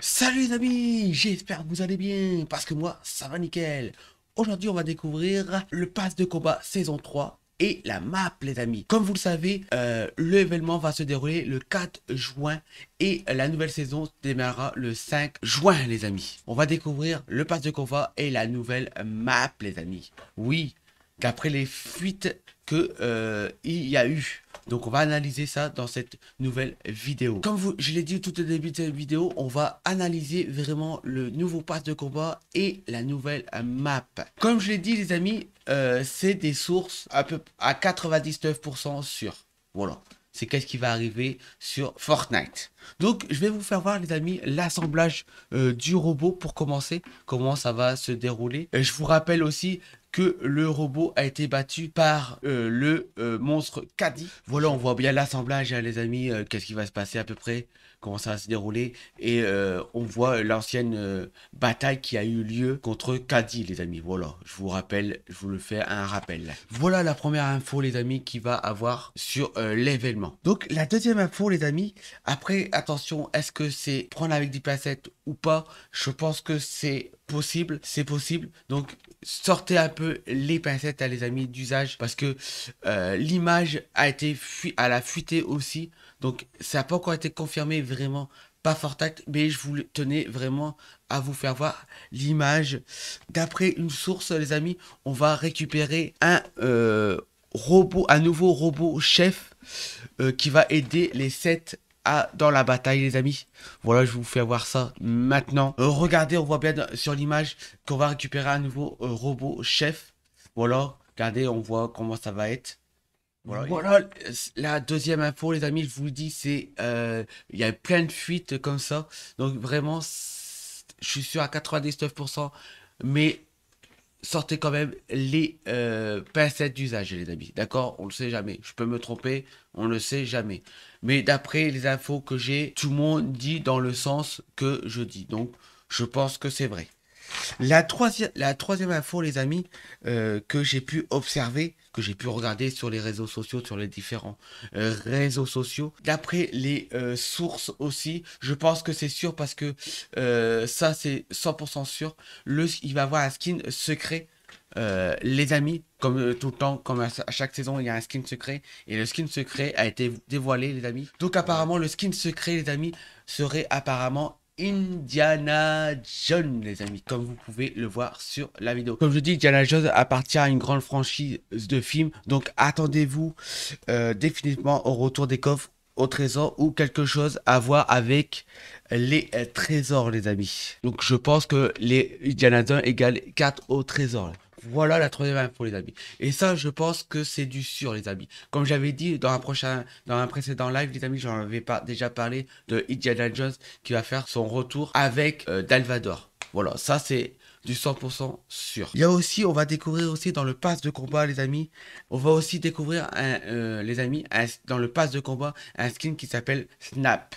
Salut les amis, j'espère que vous allez bien, parce que moi, ça va nickel. Aujourd'hui, on va découvrir le pass de combat saison 3 et la map, les amis. Comme vous le savez, euh, l'événement va se dérouler le 4 juin et la nouvelle saison démarrera le 5 juin, les amis. On va découvrir le pass de combat et la nouvelle map, les amis. Oui, qu'après les fuites que euh, il y a eu. Donc on va analyser ça dans cette nouvelle vidéo. Comme vous, je l'ai dit tout au début de la vidéo, on va analyser vraiment le nouveau passe de combat et la nouvelle euh, map. Comme je l'ai dit les amis, euh, c'est des sources à, peu, à 99% sur Voilà c'est qu'est-ce qui va arriver sur Fortnite. Donc, je vais vous faire voir, les amis, l'assemblage du robot pour commencer, comment ça va se dérouler. Et je vous rappelle aussi que le robot a été battu par euh, le euh, monstre Caddy. Voilà, on voit bien l'assemblage, hein, les amis, euh, qu'est-ce qui va se passer à peu près, comment ça va se dérouler. Et on voit l'ancienne bataille qui a eu lieu contre Caddy, les amis. Voilà, je vous rappelle, je vous le fais un rappel. Voilà la première info, les amis, qui va avoir sur l'événement. Donc, la deuxième info, les amis, après, attention, est-ce que c'est prendre avec des placettes ou pas Je pense que c'est possible, c'est possible. Donc sortez un peu les pincettes, à hein, les amis, d'usage, parce que euh, l'image a été fui à la fuité aussi. Donc ça n'a pas encore été confirmé vraiment pas acte mais je vous tenais vraiment à vous faire voir l'image. D'après une source, les amis, on va récupérer un euh, robot, un nouveau robot chef euh, qui va aider les 7 dans la bataille, les amis. Voilà, je vous fais voir ça maintenant. Euh, regardez, on voit bien sur l'image qu'on va récupérer un nouveau euh, robot chef. Voilà, regardez, on voit comment ça va être. Voilà, voilà la deuxième info, les amis, je vous le dis, c'est... Euh, il y a plein de fuites comme ça. Donc vraiment, je suis sûr à 99%, mais sortez quand même les pincettes d'usage, les amis. D'accord On ne le sait jamais. Je peux me tromper, on ne le sait jamais mais d'après les infos que j'ai, tout le monde dit dans le sens que je dis. Donc, je pense que c'est vrai. La, troisième, la troisième info, les amis, euh, que j'ai pu observer, que j'ai pu regarder sur les réseaux sociaux, sur les différents euh, réseaux sociaux, d'après les euh, sources aussi, je pense que c'est sûr parce que ça, c'est 100% sûr. il va avoir un skin secret euh, les amis, comme euh, tout le temps, comme à, chaque saison, il y a un skin secret. Et le skin secret a été dévoilé, les amis. Donc apparemment, le skin secret, les amis, serait apparemment Indiana Jones, les amis, comme vous pouvez le voir sur la vidéo. Comme je dis, Indiana Jones appartient à une grande franchise de films. Donc attendez-vous euh, définitivement au retour des coffres au trésor ou quelque chose à voir avec les euh, trésors, les amis. Donc, je pense que les Indiana Jones égale 4 au trésor. Voilà la troisième info, les amis. Et ça, je pense que c'est du sûr, les amis. Comme j'avais dit dans un, prochain, dans un précédent live, les amis, j'en avais pas déjà parlé de Indiana Jones qui va faire son retour avec euh, Dalvador. Voilà, ça c'est 100% sûr. Il y a aussi, on va découvrir aussi dans le pass de combat, les amis, on va aussi découvrir, euh, les amis, dans le pass de combat, un skin qui s'appelle Snap.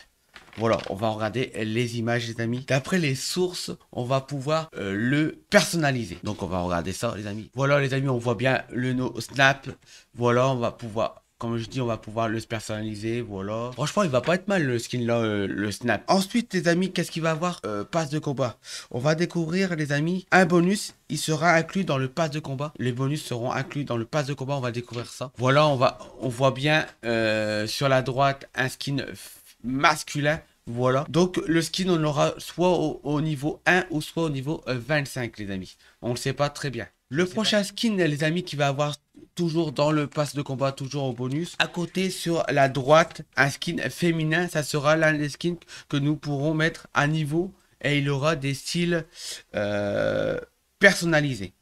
Voilà, on va regarder les images, les amis. D'après les sources, on va pouvoir euh, le personnaliser. Donc, on va regarder ça, les amis. Voilà, les amis, on voit bien le no snap. Voilà, on va pouvoir comme je dis, on va pouvoir le personnaliser, voilà. Franchement, il va pas être mal le skin là, euh, le snap. Ensuite, les amis, qu'est-ce qu'il va avoir euh, Passe de combat. On va découvrir, les amis, un bonus. Il sera inclus dans le pass de combat. Les bonus seront inclus dans le passe de combat. On va découvrir ça. Voilà, on va, on voit bien euh, sur la droite un skin masculin. Voilà. Donc le skin on aura soit au, niveau 1 ou soit au niveau 25 les amis. On ne sait pas très bien. Le prochain skin les amis qui va avoir toujours dans le pass de combat, toujours au bonus. À côté, sur la droite, un skin féminin, ça sera l'un des skins que nous pourrons mettre à niveau et il aura des styles euh, personnalisés.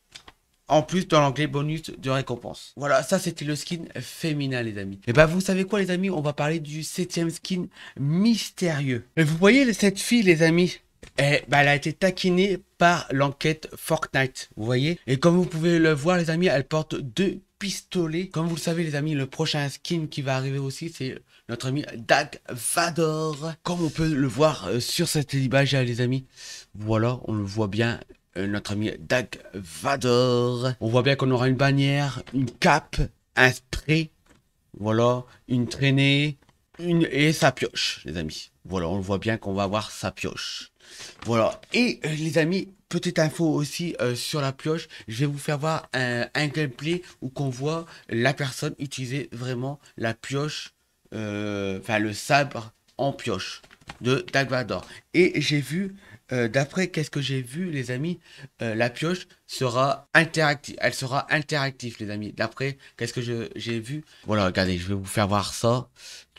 En plus, dans l'anglais bonus de récompense. Voilà, ça c'était le skin féminin, les amis. Et eh bah, ben, vous savez quoi, les amis On va parler du septième skin mystérieux. Et vous voyez cette fille, les amis eh ben, elle a été taquinée par l'enquête Fortnite, vous voyez Et comme vous pouvez le voir, les amis, elle porte deux pistolet. Comme vous le savez, les amis, le prochain skin qui va arriver aussi, c'est notre ami Dag Vador. Comme on peut le voir euh, sur cette image, hein, les amis. Voilà, on le voit bien euh, notre ami Dag Vador. On voit bien qu'on aura une bannière, une cape, un spray, voilà, une traînée, une et sa pioche, les amis. Voilà, on voit bien qu'on va avoir sa pioche. Voilà, et euh, les amis, petite info aussi euh, sur la pioche, je vais vous faire voir un, gameplay où qu'on voit la personne utiliser vraiment la pioche, euh, enfin le sabre en pioche de Dagvador. Et j'ai vu, euh, d'après qu'est-ce que j'ai vu les amis, la pioche sera interactive, elle sera interactive les amis, d'après qu'est-ce que j'ai vu. Voilà, regardez, je vais vous faire voir ça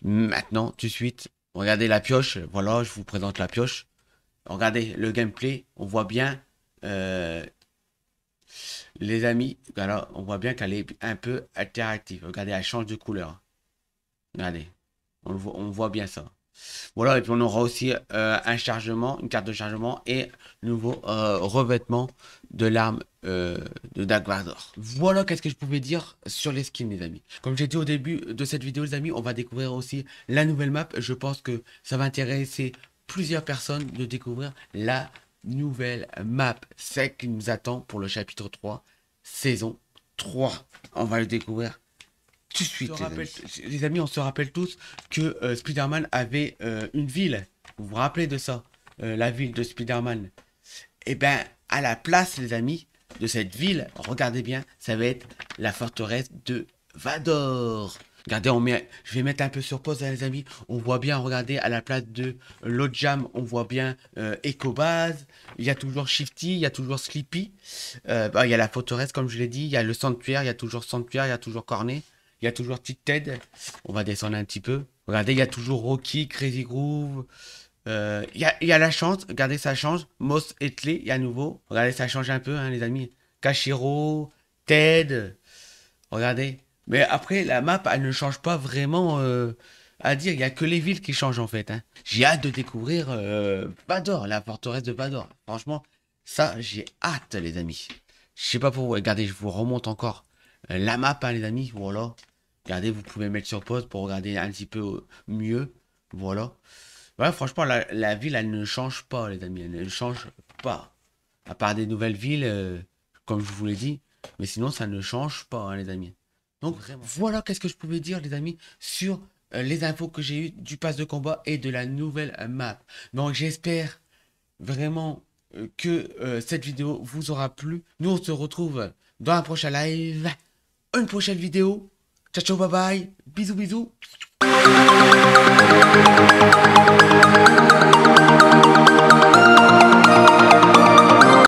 maintenant, tout de suite. Regardez la pioche, voilà, je vous présente la pioche. Regardez le gameplay, on voit bien, euh, les amis, alors on voit bien qu'elle est un peu interactive. Regardez, elle change de couleur. Regardez, on, voit, bien ça. Voilà, et puis on aura aussi euh, un chargement, une carte de chargement et nouveau euh, revêtement de l'arme de Dark Voilà qu'est-ce que je pouvais dire sur les skins, les amis. Comme j'ai dit au début de cette vidéo, les amis, on va découvrir aussi la nouvelle map. Je pense que ça va intéresser plusieurs personnes de découvrir la nouvelle map, sec qui nous attend pour le chapitre 3, saison 3. On va le découvrir tout de suite. Les, amis. on se rappelle tous que euh, Spider-Man avait euh, une ville. Vous vous rappelez de ça euh, La ville de Spider-Man. Eh bien, à la place, les amis, de cette ville, regardez bien, ça va être la forteresse de Vador. Regardez, on met, je vais mettre un peu sur pause, les amis. On voit bien, regardez, à la place de l'autre jam, on voit bien Ecobase. Il y a toujours Shifty, il y a toujours Sleepy. il y a la forteresse, comme je l'ai dit. Il y a le sanctuaire, il y a toujours sanctuaire, il y a toujours Cornet. Il y a toujours Tite Ted. On va descendre un petit peu. Regardez, il y a toujours Rocky, Crazy Groove. il, y a, la chance. Regardez, ça change. Moss et il y a nouveau. Regardez, ça change un peu, les amis. Kashiro, Ted. Regardez. Mais après, la map, elle ne change pas vraiment euh, à dire. Il n'y a que les villes qui changent, en fait. Hein. J'ai hâte de découvrir euh, Bador, la forteresse de Bador. Franchement, ça, j'ai hâte, les amis. Je sais pas pour vous. Regardez, je vous remonte encore euh, la map, hein, les amis. Voilà. Regardez, vous pouvez mettre sur pause pour regarder un petit peu euh, mieux. Voilà. Ouais, franchement, la, ville, elle ne change pas, les amis. Elle ne change pas. À part des nouvelles villes, comme je vous l'ai dit. Mais sinon, ça ne change pas, hein, les amis. Donc voilà qu'est-ce que je pouvais dire les amis sur euh, les infos que j'ai eues du pass de combat et de la nouvelle euh, map. Donc j'espère vraiment euh, que cette vidéo vous aura plu. Nous on se retrouve dans un prochain live, une prochaine vidéo. Ciao ciao bye bye, bisous bisous.